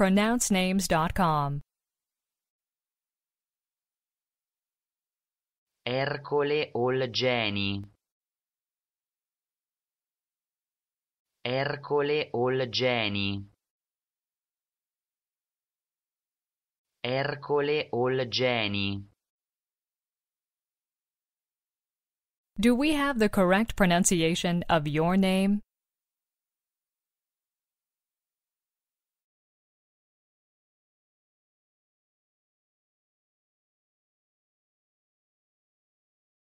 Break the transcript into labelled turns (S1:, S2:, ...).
S1: pronouncenames.com.
S2: Ercole Olgeni Ercole Olgeni Ercole Olgeni
S1: Do we have the correct pronunciation of your name?